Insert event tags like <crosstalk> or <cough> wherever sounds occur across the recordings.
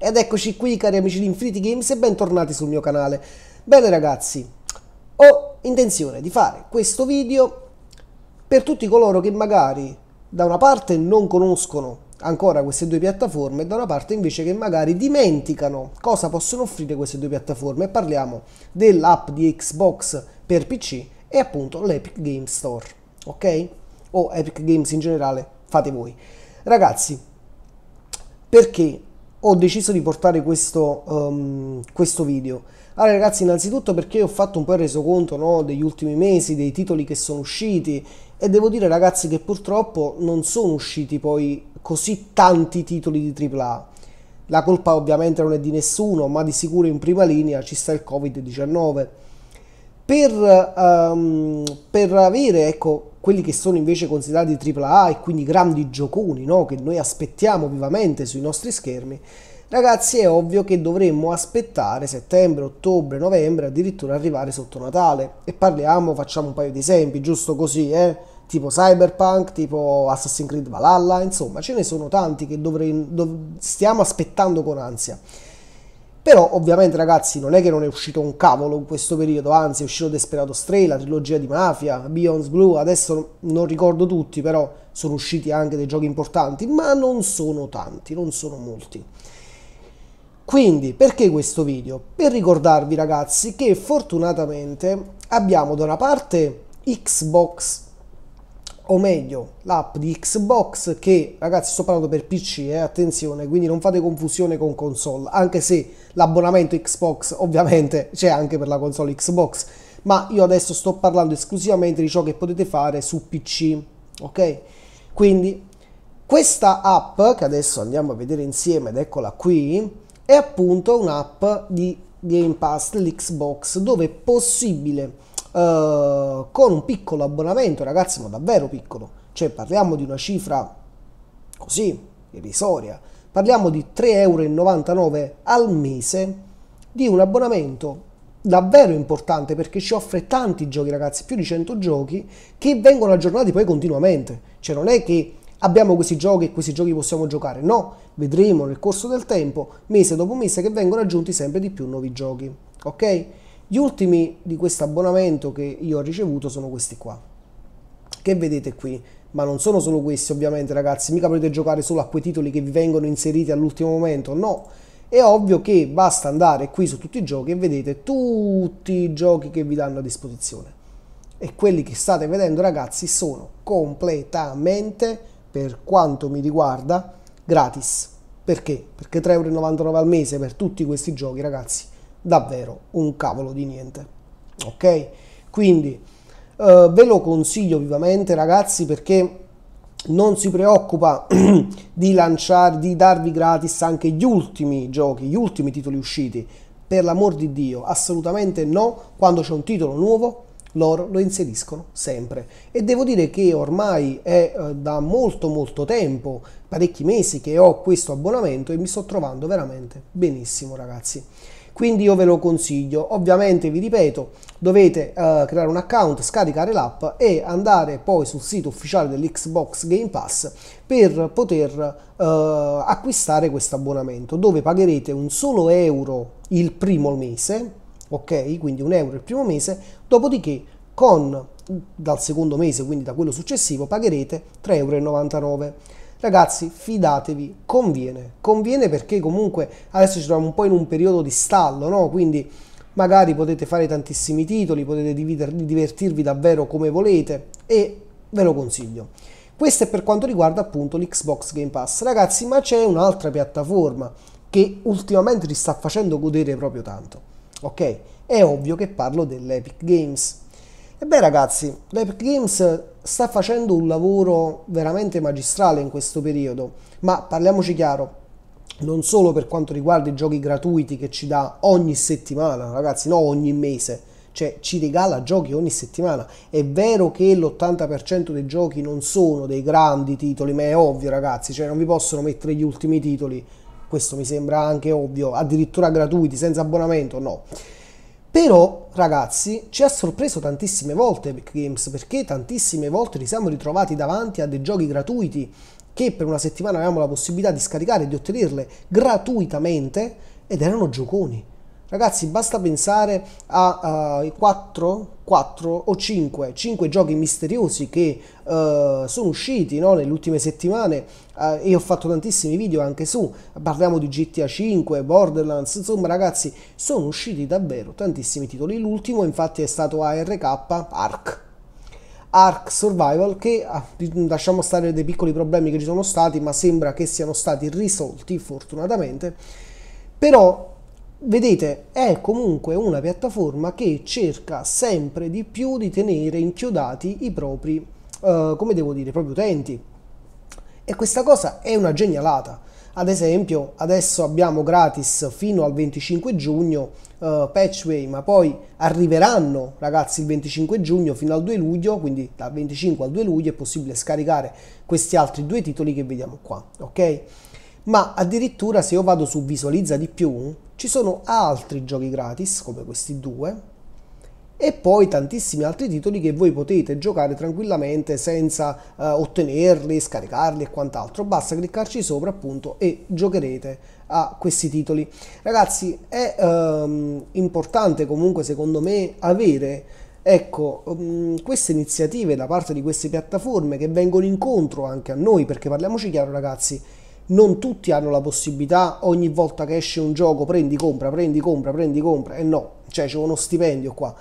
Ed eccoci qui cari amici di Infinity Games e bentornati sul mio canale. Bene ragazzi, ho intenzione di fare questo video per tutti coloro che magari da una parte non conoscono ancora queste due piattaforme e da una parte invece che magari dimenticano cosa possono offrire queste due piattaforme. Parliamo dell'app di Xbox per PC e appunto l'Epic Games Store, ok? O Epic Games in generale, fate voi. Ragazzi, perché ho deciso di portare questo, um, questo video? Allora ragazzi innanzitutto perché ho fatto un po' il resoconto no, degli ultimi mesi, dei titoli che sono usciti e devo dire ragazzi che purtroppo non sono usciti poi così tanti titoli di AAA. La colpa ovviamente non è di nessuno ma di sicuro in prima linea ci sta il Covid-19 per, um, per avere ecco, quelli che sono invece considerati AAA e quindi grandi gioconi no? che noi aspettiamo vivamente sui nostri schermi, ragazzi è ovvio che dovremmo aspettare settembre, ottobre, novembre, addirittura arrivare sotto Natale. E parliamo, facciamo un paio di esempi, giusto così, eh? tipo Cyberpunk, tipo Assassin's Creed Valhalla, insomma ce ne sono tanti che dovrei, dov stiamo aspettando con ansia. Però ovviamente ragazzi non è che non è uscito un cavolo in questo periodo, anzi è uscito Desperados Stray, la trilogia di Mafia, Beyond Blue, adesso non ricordo tutti, però sono usciti anche dei giochi importanti, ma non sono tanti, non sono molti. Quindi, perché questo video? Per ricordarvi ragazzi che fortunatamente abbiamo da una parte Xbox o meglio l'app di Xbox che ragazzi sto parlando per PC eh, attenzione quindi non fate confusione con console anche se l'abbonamento Xbox ovviamente <laughs> c'è anche per la console Xbox ma io adesso sto parlando esclusivamente di ciò che potete fare su PC ok quindi questa app che adesso andiamo a vedere insieme ed eccola qui è appunto un'app di Game Pass dell'Xbox dove è possibile eh, con un piccolo abbonamento, ragazzi, ma davvero piccolo, cioè parliamo di una cifra così, irrisoria, parliamo di 3,99€ al mese di un abbonamento davvero importante perché ci offre tanti giochi ragazzi, più di 100 giochi che vengono aggiornati poi continuamente, cioè non è che abbiamo questi giochi e questi giochi possiamo giocare, no, vedremo nel corso del tempo, mese dopo mese che vengono aggiunti sempre di più nuovi giochi, ok? Gli ultimi di questo abbonamento che io ho ricevuto sono questi qua, che vedete qui, ma non sono solo questi ovviamente ragazzi, mica potete giocare solo a quei titoli che vi vengono inseriti all'ultimo momento, no. È ovvio che basta andare qui su tutti i giochi e vedete tutti i giochi che vi danno a disposizione. E quelli che state vedendo ragazzi sono completamente, per quanto mi riguarda, gratis. Perché? Perché 3,99€ al mese per tutti questi giochi ragazzi davvero un cavolo di niente. Ok? Quindi eh, ve lo consiglio vivamente ragazzi perché non si preoccupa <clears throat> di lanciare, di darvi gratis anche gli ultimi giochi, gli ultimi titoli usciti. Per l'amor di Dio, assolutamente no, quando c'è un titolo nuovo loro lo inseriscono sempre e devo dire che ormai è eh, da molto molto tempo parecchi mesi che ho questo abbonamento e mi sto trovando veramente benissimo ragazzi quindi io ve lo consiglio ovviamente vi ripeto dovete eh, creare un account scaricare l'app e andare poi sul sito ufficiale dell'Xbox Game Pass per poter eh, acquistare questo abbonamento dove pagherete un solo euro il primo mese ok quindi un euro il primo mese dopodiché con dal secondo mese quindi da quello successivo pagherete 3,99 euro Ragazzi, fidatevi, conviene, conviene perché comunque adesso ci troviamo un po' in un periodo di stallo, no? Quindi magari potete fare tantissimi titoli, potete divertirvi davvero come volete e ve lo consiglio. Questo è per quanto riguarda appunto l'Xbox Game Pass. Ragazzi, ma c'è un'altra piattaforma che ultimamente ti sta facendo godere proprio tanto. Ok? È ovvio che parlo dell'Epic Games. E beh ragazzi, Rap Games sta facendo un lavoro veramente magistrale in questo periodo, ma parliamoci chiaro, non solo per quanto riguarda i giochi gratuiti che ci dà ogni settimana, ragazzi, no ogni mese, cioè ci regala giochi ogni settimana. È vero che l'80% dei giochi non sono dei grandi titoli, ma è ovvio ragazzi, cioè non vi possono mettere gli ultimi titoli, questo mi sembra anche ovvio, addirittura gratuiti, senza abbonamento, no. Però, ragazzi, ci ha sorpreso tantissime volte Epic Games perché tantissime volte ci siamo ritrovati davanti a dei giochi gratuiti che per una settimana avevamo la possibilità di scaricare e di ottenerle gratuitamente ed erano gioconi. Ragazzi, basta pensare ai uh, 4, 4 o 5, 5 giochi misteriosi che uh, sono usciti no, nelle ultime settimane uh, eh, e ho fatto tantissimi video anche su, parliamo di GTA 5, Borderlands, insomma ragazzi, sono usciti davvero tantissimi titoli. L'ultimo infatti è stato ARK, ARK, Ark Survival che ah, lasciamo stare dei piccoli problemi che ci sono stati ma sembra che siano stati risolti fortunatamente però Vedete, è comunque una piattaforma che cerca sempre di più di tenere inchiodati i propri, eh, come devo dire, i propri utenti. E questa cosa è una genialata. Ad esempio, adesso abbiamo gratis fino al 25 giugno uh, Patchway, ma poi arriveranno ragazzi il 25 giugno fino al 2 luglio, quindi dal 25 al 2 luglio è possibile scaricare questi altri due titoli che vediamo qua, ok? ma addirittura se io vado su visualizza di più ci sono altri giochi gratis come questi due e poi tantissimi altri titoli che voi potete giocare tranquillamente senza eh, ottenerli, scaricarli e quant'altro. Basta cliccarci sopra appunto e giocherete a questi titoli. Ragazzi, è ehm, importante comunque secondo me avere Ecco, um, queste iniziative da parte di queste piattaforme che vengono incontro anche a noi, perché parliamoci chiaro ragazzi, non tutti hanno la possibilità ogni volta che esce un gioco prendi compra, prendi compra, prendi compra e no, cioè c'è uno stipendio qua.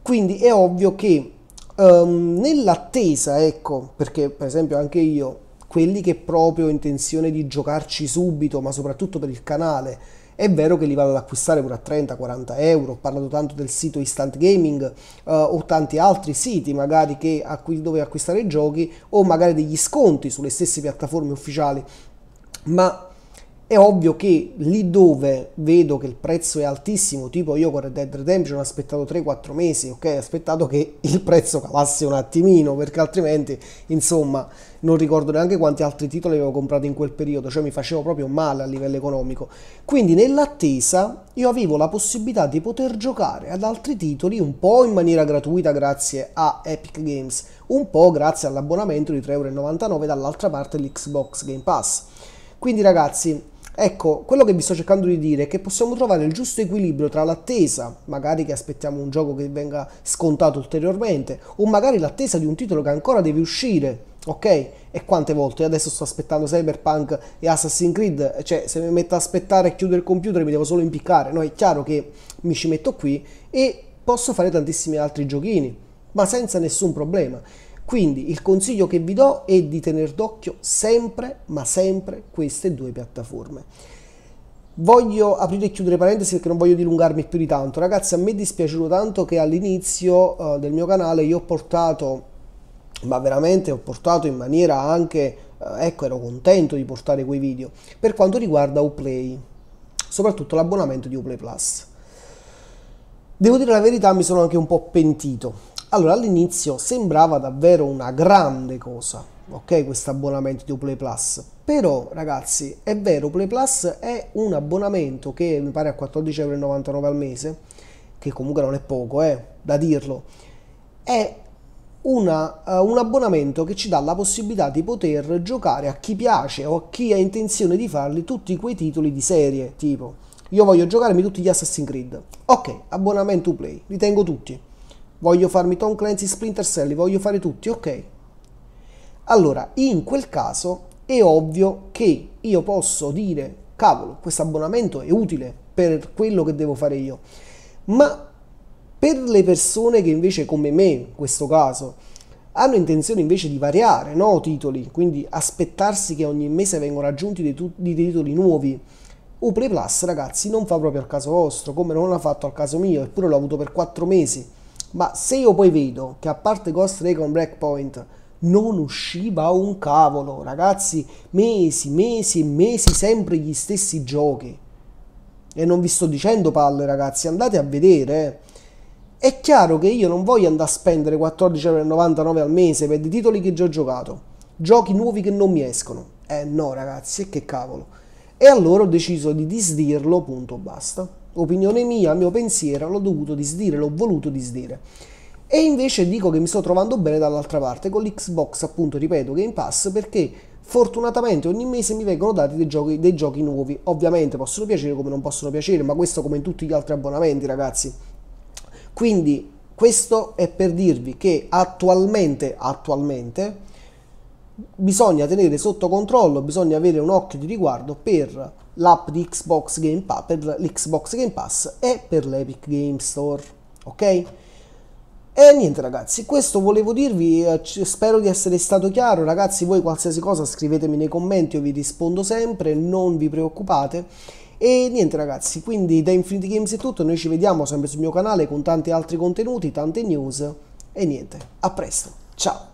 Quindi è ovvio che um, nell'attesa, ecco, perché per esempio anche io, quelli che proprio ho intenzione di giocarci subito, ma soprattutto per il canale, è vero che li vado ad acquistare pure a 30-40 euro, ho parlato tanto del sito Instant Gaming eh, o tanti altri siti magari che, a dove acquistare giochi o magari degli sconti sulle stesse piattaforme ufficiali ma è ovvio che lì dove vedo che il prezzo è altissimo, tipo io con Red Dead Redemption ho aspettato 3-4 mesi, ok? Ho aspettato che il prezzo calasse un attimino, perché altrimenti, insomma, non ricordo neanche quanti altri titoli avevo comprato in quel periodo, cioè mi facevo proprio male a livello economico. Quindi nell'attesa io avevo la possibilità di poter giocare ad altri titoli un po' in maniera gratuita grazie a Epic Games, un po' grazie all'abbonamento di 3,99€ dall'altra parte l'Xbox Game Pass. Quindi ragazzi, ecco, quello che vi sto cercando di dire è che possiamo trovare il giusto equilibrio tra l'attesa, magari che aspettiamo un gioco che venga scontato ulteriormente, o magari l'attesa di un titolo che ancora deve uscire, ok? E quante volte? Io adesso sto aspettando Cyberpunk e Assassin's Creed, cioè se mi metto a aspettare e chiudo il computer mi devo solo impiccare, no? È chiaro che mi ci metto qui e posso fare tantissimi altri giochini, ma senza nessun problema. Quindi il consiglio che vi do è di tenere d'occhio sempre, ma sempre queste due piattaforme. Voglio aprire e chiudere parentesi perché non voglio dilungarmi più di tanto. Ragazzi, a me è dispiaciuto tanto che all'inizio uh, del mio canale io ho portato, ma veramente ho portato in maniera anche, uh, ecco, ero contento di portare quei video, per quanto riguarda Uplay, soprattutto l'abbonamento di Uplay Plus. Devo dire la verità, mi sono anche un po' pentito allora all'inizio sembrava davvero una grande cosa, ok, questo abbonamento di Play Plus. Però ragazzi, è vero, Play Plus è un abbonamento che mi pare a 14,99€ al mese, che comunque non è poco, eh, da dirlo. È una, uh, un abbonamento che ci dà la possibilità di poter giocare a chi piace o a chi ha intenzione di farli tutti quei titoli di serie, tipo io voglio giocarmi tutti gli Assassin's Creed. Ok, abbonamento Play, li tengo tutti voglio farmi Tom Clancy, Splinter Cell, li voglio fare tutti, ok. Allora, in quel caso è ovvio che io posso dire, cavolo, questo abbonamento è utile per quello che devo fare io, ma per le persone che invece come me, in questo caso, hanno intenzione invece di variare no, titoli, quindi aspettarsi che ogni mese vengano aggiunti dei, tu- dei titoli nuovi, Uplay Plus, ragazzi, non fa proprio al caso vostro, come non l'ha fatto al caso mio, eppure l'ho avuto per 4 mesi. Ma se io poi vedo che a parte Ghost Recon Breakpoint non usciva un cavolo, ragazzi, mesi, mesi e mesi sempre gli stessi giochi. E non vi sto dicendo palle, ragazzi, andate a vedere. Eh. È chiaro che io non voglio andare a spendere 14,99 al mese per dei titoli che già ho giocato, giochi nuovi che non mi escono. Eh no, ragazzi, e che cavolo. E allora ho deciso di disdirlo, punto, basta opinione mia, mio pensiero, l'ho dovuto disdire, l'ho voluto disdire. E invece dico che mi sto trovando bene dall'altra parte con l'Xbox, appunto, ripeto, Game Pass, perché fortunatamente ogni mese mi vengono dati dei giochi, dei giochi nuovi. Ovviamente possono piacere come non possono piacere, ma questo come in tutti gli altri abbonamenti, ragazzi. Quindi questo è per dirvi che attualmente, attualmente bisogna tenere sotto controllo, bisogna avere un occhio di riguardo per l'app di Xbox Game Pass, per l'Xbox Game Pass e per l'Epic Game Store, ok? E niente ragazzi, questo volevo dirvi, eh, spero di essere stato chiaro, ragazzi voi qualsiasi cosa scrivetemi nei commenti, io vi rispondo sempre, non vi preoccupate. E niente ragazzi, quindi da Infinity Games è tutto, noi ci vediamo sempre sul mio canale con tanti altri contenuti, tante news e niente, a presto, ciao!